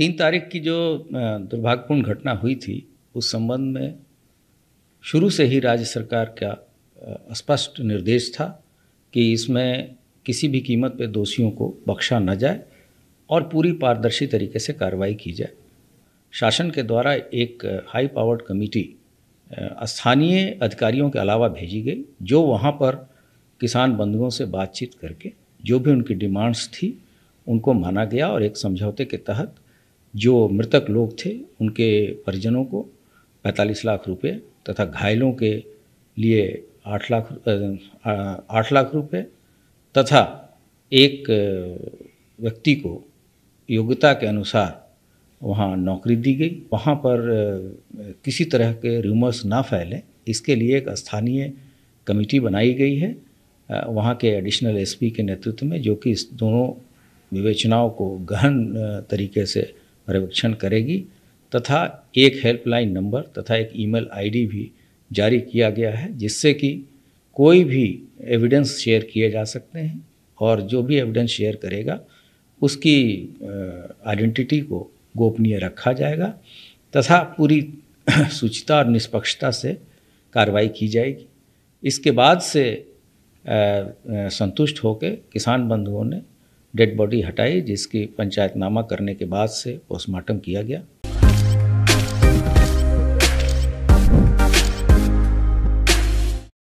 तीन तारीख की जो दुर्भाग्यपूर्ण घटना हुई थी उस संबंध में शुरू से ही राज्य सरकार का स्पष्ट निर्देश था कि इसमें किसी भी कीमत पर दोषियों को बख्शा न जाए और पूरी पारदर्शी तरीके से कार्रवाई की जाए शासन के द्वारा एक हाई पावर्ड कमेटी स्थानीय अधिकारियों के अलावा भेजी गई जो वहाँ पर किसान बंधुओं से बातचीत करके जो भी उनकी डिमांड्स थी उनको माना गया और एक समझौते के तहत जो मृतक लोग थे उनके परिजनों को पैंतालीस लाख रुपए तथा घायलों के लिए आठ लाख आठ लाख रुपए तथा एक व्यक्ति को योग्यता के अनुसार वहाँ नौकरी दी गई वहाँ पर किसी तरह के रूमर्स ना फैलें इसके लिए एक स्थानीय कमेटी बनाई गई है वहाँ के एडिशनल एसपी के नेतृत्व में जो कि इस दोनों विवेचनाओं को गहन तरीके से पर्यवेक्षण करेगी तथा एक हेल्पलाइन नंबर तथा एक ईमेल आईडी भी जारी किया गया है जिससे कि कोई भी एविडेंस शेयर किए जा सकते हैं और जो भी एविडेंस शेयर करेगा उसकी आइडेंटिटी को गोपनीय रखा जाएगा तथा पूरी सूचिता और निष्पक्षता से कार्रवाई की जाएगी इसके बाद से संतुष्ट होकर किसान बंधुओं ने डेड बॉडी हटाई जिसकी पंचायतनामा करने के बाद से पोस्टमार्टम किया गया